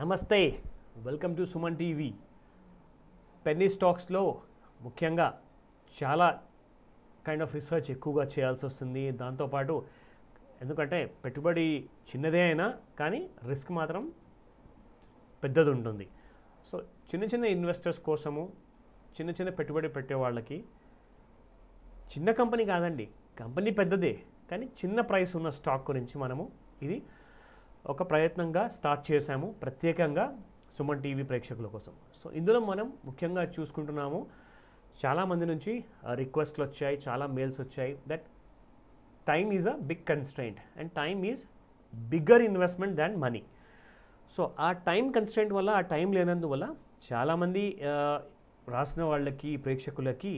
నమస్తే welcome to Suman TV penny స్టాక్స్లో ముఖ్యంగా చాలా కైండ్ ఆఫ్ రీసెర్చ్ ఎక్కువగా చేయాల్సి వస్తుంది దాంతోపాటు ఎందుకంటే పెట్టుబడి చిన్నదే అయినా కానీ రిస్క్ మాత్రం పెద్దది ఉంటుంది సో చిన్న చిన్న ఇన్వెస్టర్స్ కోసము చిన్న చిన్న పెట్టుబడి పెట్టే వాళ్ళకి చిన్న కంపెనీ కాదండి కంపెనీ పెద్దదే కానీ చిన్న ప్రైస్ ఉన్న స్టాక్ గురించి మనము ఇది ఒక ప్రయత్నంగా స్టార్ట్ చేశాము ప్రత్యేకంగా సుమన్ టీవీ ప్రేక్షకుల కోసం సో ఇందులో మనం ముఖ్యంగా చూసుకుంటున్నాము చాలామంది నుంచి రిక్వెస్ట్లు వచ్చాయి చాలా మెయిల్స్ వచ్చాయి that time is a big constant and time is bigger investment than money so ఆ టైం కన్స్టెంట్ వల్ల ఆ టైం లేనందువల్ల చాలామంది రాసిన వాళ్ళకి ప్రేక్షకులకి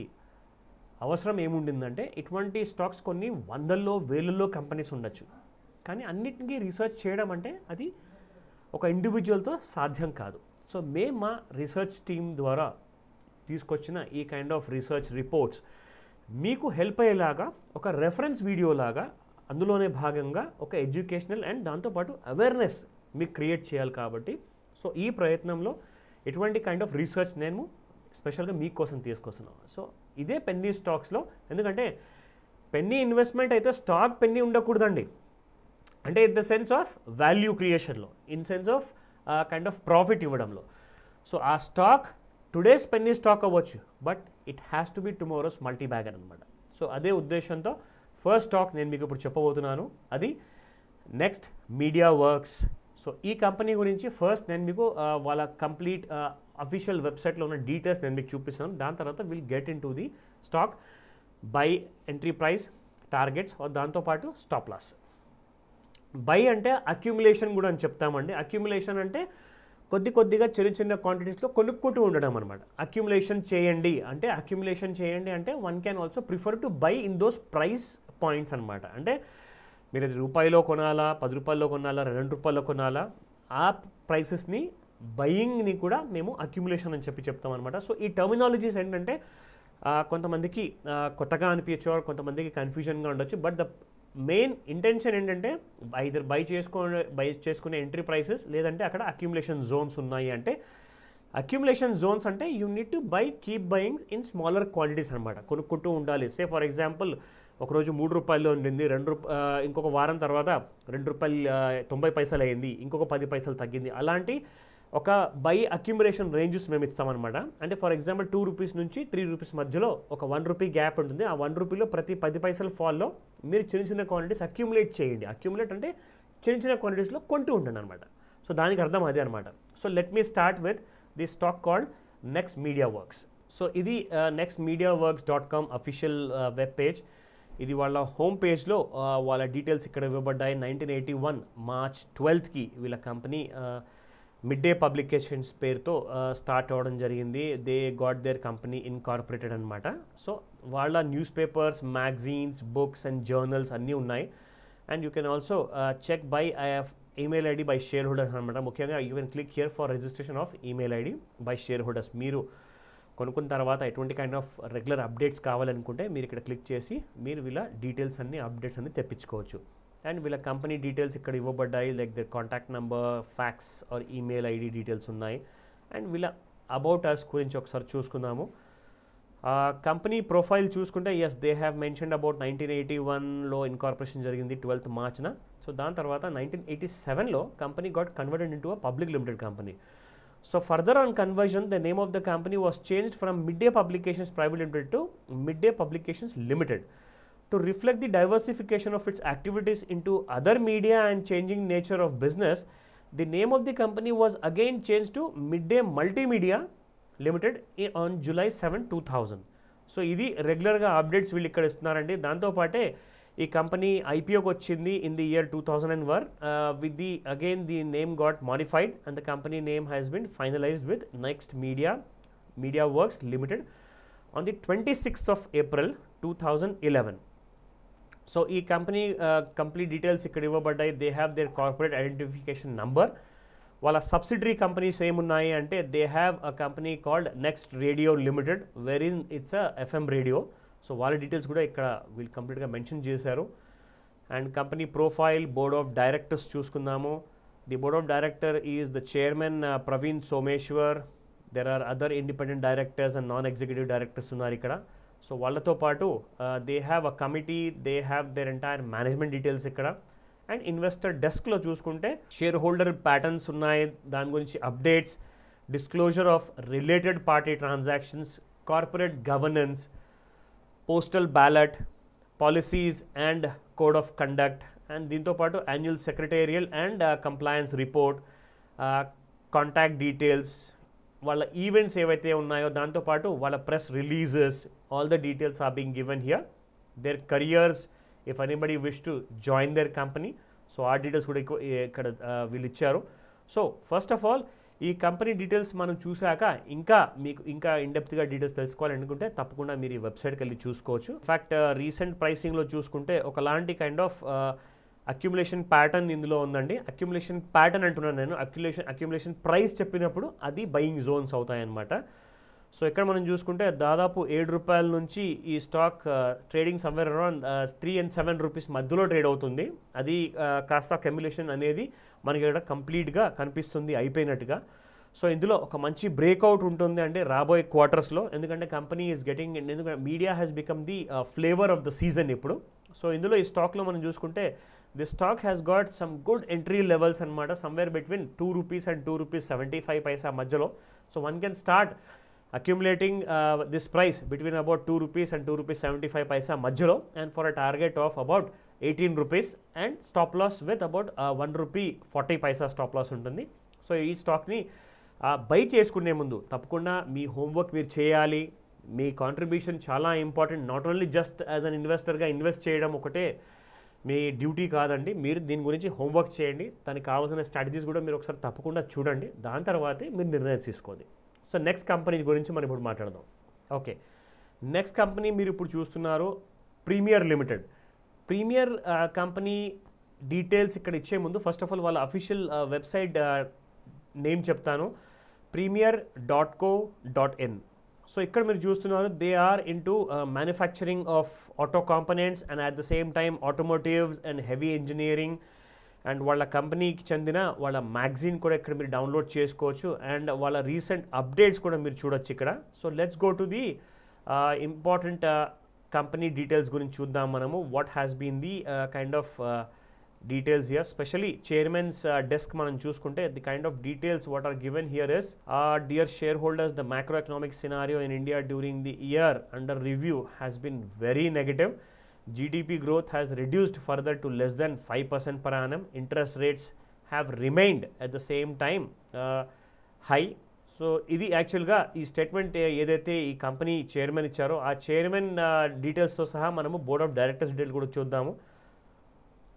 అవసరం ఏముండిందంటే ఇటువంటి స్టాక్స్ కొన్ని వందల్లో వేలల్లో కంపెనీస్ ఉండొచ్చు కానీ అన్నిటికీ రీసెర్చ్ చేయడం అంటే అది ఒక ఇండివిజువల్తో సాధ్యం కాదు సో మే మా రీసెర్చ్ టీం ద్వారా తీసుకొచ్చిన ఈ కైండ్ ఆఫ్ రీసెర్చ్ రిపోర్ట్స్ మీకు హెల్ప్ అయ్యేలాగా ఒక రెఫరెన్స్ వీడియోలాగా అందులోనే భాగంగా ఒక ఎడ్యుకేషనల్ అండ్ దాంతోపాటు అవేర్నెస్ మీకు క్రియేట్ చేయాలి కాబట్టి సో ఈ ప్రయత్నంలో ఎటువంటి కైండ్ ఆఫ్ రీసెర్చ్ నేను స్పెషల్గా మీకోసం తీసుకొస్తున్నాను సో ఇదే పెన్నీ స్టాక్స్లో ఎందుకంటే పెన్నీ ఇన్వెస్ట్మెంట్ అయితే స్టాక్ పెన్నీ ఉండకూడదండి అంటే in the sense of value క్రియేషన్లో in sense of kind of profit ఇవ్వడంలో సో ఆ స్టాక్ టుడేస్ పెన్నీ స్టాక్ అవ్వచ్చు but it has to be tomorrow's multi bagger అనమాట సో అదే ఉద్దేశంతో ఫస్ట్ స్టాక్ నేను మీకు ఇప్పుడు చెప్పబోతున్నాను అది నెక్స్ట్ మీడియా వర్క్స్ సో ఈ కంపెనీ గురించి ఫస్ట్ నేను మీకు వాళ్ళ కంప్లీట్ అఫీషియల్ వెబ్సైట్లో ఉన్న డీటెయిల్స్ నేను మీకు చూపిస్తాను దాని తర్వాత will get in to the stock buy entry price targets దాంతోపాటు స్టాప్ లాస్ బై అంటే అక్యుములేషన్ కూడా అని చెప్తామండి అక్యుములేషన్ అంటే కొద్ది కొద్దిగా చిన్న చిన్న క్వాంటిటీస్లో కొనుక్కుంటూ ఉండడం అనమాట అక్యుములేషన్ చేయండి అంటే అక్యుములేషన్ చేయండి అంటే one can also prefer to buy in those price points అనమాట అంటే మీరు రూపాయిలో కొనాలా పది రూపాయల్లో కొనాలా రెండు రూపాయల్లో కొనాలా ఆ ప్రైసెస్ని బయింగ్ని కూడా మేము అక్యుములేషన్ అని చెప్పి చెప్తాం అనమాట సో ఈ టర్మినాలజీస్ ఏంటంటే కొంతమందికి కొత్తగా అనిపించవచ్చు కొంతమందికి కన్ఫ్యూజన్గా ఉండొచ్చు బట్ ద మెయిన్ ఇంటెన్షన్ ఏంటంటే ఐదర్ బై చేసుకో బై చేసుకునే ఎంట్రీ ప్రైసెస్ లేదంటే అక్కడ అక్యుములేషన్ జోన్స్ ఉన్నాయి అంటే అక్యుములేషన్ జోన్స్ అంటే you need to buy keep buying in smaller quantities అనమాట కొనుక్కుంటూ ఉండాలి సే ఫర్ ఎగ్జాంపుల్ ఒకరోజు మూడు రూపాయలు ఉండింది రెండు రూపాయ ఇంకొక వారం తర్వాత రెండు రూపాయలు తొంభై పైసలు అయింది ఇంకొక పది పైసలు తగ్గింది అలాంటి ఒక బై అక్యుమరేషన్ రేంజెస్ మేము ఇస్తామన్నమాట అంటే ఫర్ ఎగ్జాంపుల్ టూ రూపీస్ నుంచి త్రీ రూపీస్ మధ్యలో ఒక వన్ రూపీ గ్యాప్ ఉంటుంది ఆ వన్ రూపీలో ప్రతి పది పైసలు ఫాల్లో మీరు చిన్న చిన్న క్వాంటిటీస్ అక్యుములేట్ చేయండి అక్యుములేట్ అంటే చిన్న చిన్న క్వాంటిటీస్లో కొంటూ ఉంటుంది అనమాట సో దానికి అర్థం అదే అనమాట so let me start with the stock called next media works so ఇది next media works dot com official web page ఇది వాళ్ళ హోమ్ పేజ్లో uh, వాళ్ళ డీటెయిల్స్ ఇక్కడ ఇవ్వబడ్డాయి నైన్టీన్ ఎయిటీ వన్ మార్చ్ ట్వెల్త్కి వీళ్ళ కంపెనీ మిడ్ డే పబ్లికేషన్స్ పేరుతో స్టార్ట్ అవ్వడం జరిగింది they got their company incorporated అనమాట సో వాళ్ళ news papers magazines books and journals అన్నీ ఉన్నాయి and you can also check by email ID by share holders అనమాట ముఖ్యంగా you can click here for registration of email ID by share holders మీరు కొనుక్కున్న తర్వాత ఎటువంటి కైండ్ ఆఫ్ రెగ్యులర్ అప్డేట్స్ కావాలనుకుంటే మీరు ఇక్కడ క్లిక్ చేసి మీరు ఇలా డీటెయిల్స్ అన్ని అప్డేట్స్ అన్ని తెప్పించుకోవచ్చు అండ్ వీళ్ళ కంపెనీ డీటెయిల్స్ ఇక్కడ ఇవ్వబడ్డాయి like the contact number fax or email ID details ఉన్నాయి అండ్ వీళ్ళ అబౌట్ అస్ గురించి ఒకసారి చూసుకుందాము కంపెనీ ప్రొఫైల్ చూసుకుంటే as they have mentioned about nineteen eighty వన్లో ఇన్కార్పొరేషన్ జరిగింది ట్వెల్త్ మార్చ్న సో దాని తర్వాత నైన్టీన్ ఎయిటీ సెవెన్లో company got converted in to a public limited company so further on conversion the name of the company was changed from mid day publications private limited to mid day publications limited to reflect the diversification of its activities into other media and changing nature of business, the name of the company was again changed to Midday Multimedia Limited on July 7, 2000. So, this regular updates. will be And the company IPO got chindi in the year 2001 uh, with the again the name got modified and the company name has been finalized with Next Media Media Works Limited on the 26th of April 2011. So ఈ company complete details ఇక్కడ ఇవ్వబడ్డాయి they have their corporate identification number వాళ్ళ subsidiary companies ఏమున్నాయి అంటే they have a company called next radio limited where in it's a FM radio so వాళ్ళ details కూడా ఇక్కడ వీళ్ళు కంప్లీట్గా మెన్షన్ చేశారు and company profile board of directors చూసుకుందాము the board of director is the chairman Praveen Someshwar there are other independent directors and non executive directors ఉన్నారు ఇక్కడ so వాళ్ళతో పాటు they have a committee they have their entire management details ఇక్కడ and investor డెస్క్లో చూసుకుంటే share holder patterns ఉన్నాయి దాని గురించి updates disclosure of related party transactions corporate governance postal ballot policies and code of conduct and దీంతోపాటు annual secretarial and compliance report contact details వాళ్ళ events ఏవైతే ఉన్నాయో దాంతోపాటు వాళ్ళ press releases all the details are being given here their careers if anybody wish to join their company so ఆ details కూడా ఎక్కువ ఇక్కడ వీళ్ళు ఇచ్చారు సో ఫస్ట్ ఆఫ్ ఆల్ ఈ కంపెనీ డీటెయిల్స్ మనం చూశాక ఇంకా మీకు ఇంకా ఇండెప్త్గా డీటెయిల్స్ తెలుసుకోవాలనుకుంటే తప్పకుండా మీరు ఈ వెబ్సైట్కి వెళ్ళి చూసుకోవచ్చు ఇన్ఫ్యాక్ట్ రీసెంట్ ప్రైసింగ్లో చూసుకుంటే ఒకలాంటి కైండ్ ఆఫ్ అక్యుములేషన్ ప్యాటర్న్ ఇందులో ఉందండి అక్యుములేషన్ ప్యాటర్న్ అంటున్నాను నేను అక్యులేషన్ అక్యుములేషన్ ప్రైస్ చెప్పినప్పుడు అది బయింగ్ జోన్స్ అవుతాయన్నమాట సో ఇక్కడ మనం చూసుకుంటే దాదాపు ఏడు రూపాయల నుంచి ఈ stock trading somewhere around three and seven rupees మధ్యలో ట్రేడ్ అవుతుంది అది uh, కాస్త అక్యుములేషన్ అనేది మనకి ఇక్కడ కంప్లీట్గా కనిపిస్తుంది అయిపోయినట్టుగా సో ఇందులో ఒక మంచి బ్రేక్అవుట్ ఉంటుంది అంటే రాబోయే క్వార్టర్స్లో ఎందుకంటే కంపెనీ ఈజ్ గెటింగ్ ఎందుకంటే media has become the flavour of the season ఇప్పుడు సో ఇందులో ఈ స్టాక్లో మనం చూసుకుంటే the stock has got some good entry levels అనమాట somewhere between two rupees and two rupees seventy five paisa మధ్యలో so one can start accumulating this price between about two rupees and two rupees seventy five paisa మధ్యలో and for a target of about eighteen rupees and stop loss with about one rupee forty paisa stop loss ఉంటుంది so ఈ స్టాక్ని by uh, చేసుకునే ముందు తప్పకుండా మీ homework మీరు చేయాలి మీ కాంట్రిబ్యూషన్ చాలా important not only just as an ఇన్వెస్టర్గా ఇన్వెస్ట్ చేయడం ఒకటే మీ డ్యూటీ కాదండి మీరు దీని గురించి హోంవర్క్ చేయండి దానికి కావాల్సిన స్ట్రాటజీస్ కూడా మీరు ఒకసారి తప్పకుండా చూడండి దాని తర్వాతే మీరు నిర్ణయం తీసుకోండి సో నెక్స్ట్ కంపెనీ గురించి మనం ఇప్పుడు మాట్లాడదాం ఓకే నెక్స్ట్ కంపెనీ మీరు ఇప్పుడు చూస్తున్నారు premier limited premier company details ఇక్కడ ఇచ్చే ముందు ఫస్ట్ ఆఫ్ ఆల్ వాళ్ళ అఫీషియల్ వెబ్సైట్ నేమ్ చెప్తాను premier dot co dot in so ఇక్కడ మీరు చూస్తున్నారు they are in to manufacturing of auto components and at the same time automotives and heavy engineering and వాళ్ళ కంపెనీకి చెందిన వాళ్ళ మ్యాగజైన్ కూడా ఇక్కడ మీరు డౌన్లోడ్ చేసుకోవచ్చు అండ్ వాళ్ళ రీసెంట్ అప్డేట్స్ కూడా మీరు చూడొచ్చు ఇక్కడ so let's go to the important company details గురించి చూద్దాం మనము what has been the kind of details here specially chairman's desk మనం చూసుకుంటే the kind of details what are given here is dear share holders the macro economic scenario in India during the year under review has been very negative GDP growth has reduced further to less than five percent per annum interest rates have remind at the same time high so ఇది యాక్చువల్గా ఈ statement uh, ఏదైతే ఈ company chairman ఇచ్చారో ఆ chairman డీటెయిల్స్తో uh, సహా మనము board of directors detail కూడా చూద్దాము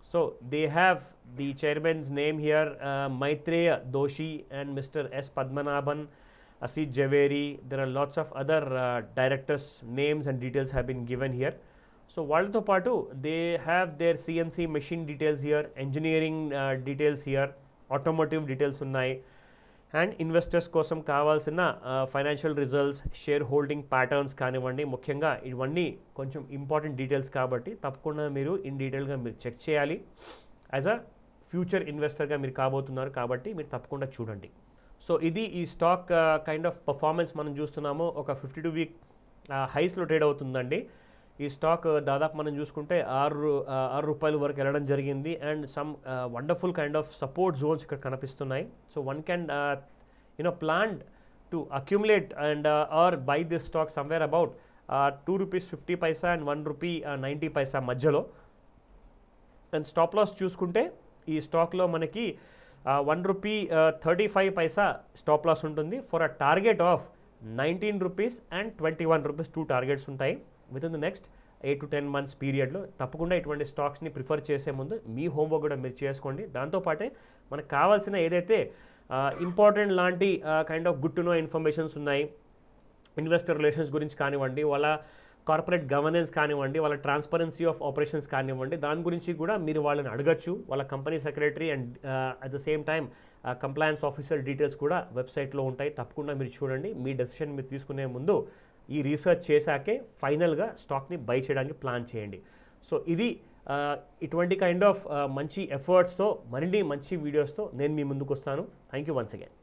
So, they have the chairman's name here uh, Maitreya Doshi and Mr. S. Padmanabhan, Asit Javeri. There are lots of other uh, directors' names and details have been given here. So, Waldo Patu, they have their CNC machine details here, engineering uh, details here, automotive details ఉన్నాయి and investors కోసం కావాల్సిన financial results share holding patterns కానివ్వండి ముఖ్యంగా ఇవన్నీ కొంచెం important details కాబట్టి తప్పకుండా మీరు ఇన్ డీటెయిల్గా మీరు చెక్ చేయాలి యాజ్ అ ఫ్యూచర్ ఇన్వెస్టర్గా మీరు కాబోతున్నారు కాబట్టి మీరు తప్పకుండా చూడండి సో ఇది ఈ స్టాక్ కైండ్ ఆఫ్ పర్ఫార్మెన్స్ మనం చూస్తున్నాము ఒక ఫిఫ్టీ టూ వీక్ హైస్లో ట్రేడ్ అవుతుందండి ఈ స్టాక్ దాదాపు మనం చూసుకుంటే ఆరు ఆరు రూపాయల వరకు వెళ్ళడం జరిగింది and some wonderful kind of support zones ఇక్కడ కనిపిస్తున్నాయి so one can you know plan to accumulate and or buy this stock somewhere about two rupees fifty paisa and one rupee ninety paisa మధ్యలో అండ్ స్టాప్ లాస్ చూసుకుంటే ఈ స్టాక్లో మనకి one rupee thirty five paisa stop loss ఉంటుంది for a target of nineteen rupees and twenty one rupees two targets ఉంటాయి with the next eight to ten months పీరియడ్లో తప్పకుండా ఇటువంటి స్టాక్స్ని ప్రిఫర్ చేసే ముందు మీ హోంవర్క్ కూడా మీరు చేసుకోండి దాంతోపాటే మనకు కావాల్సిన ఏదైతే ఇంపార్టెంట్ లాంటి kind of good to know informations ఉన్నాయి ఇన్వెస్టర్ రిలేషన్స్ గురించి కానివ్వండి వాళ్ళ కార్పొరేట్ గవర్నెన్స్ కానివ్వండి వాళ్ళ ట్రాన్స్పరెన్సీ ఆఫ్ ఆపరేషన్స్ కానివ్వండి దాని గురించి కూడా మీరు వాళ్ళని అడగచ్చు వాళ్ళ company secretary and at the same time compliance officer details కూడా వెబ్సైట్లో ఉంటాయి తప్పకుండా మీరు చూడండి మీ డెసిషన్ మీరు తీసుకునే ముందు ఈ రీసెర్చ్ చేశాకే ఫైనల్గా స్టాక్ని బై చేయడానికి ప్లాన్ చేయండి సో ఇది ఇటువంటి కైండ్ ఆఫ్ మంచి ఎఫర్ట్స్తో మరిన్ని మంచి వీడియోస్తో నేను మీ ముందుకు వస్తాను థ్యాంక్ యూ వన్స్ అగైన్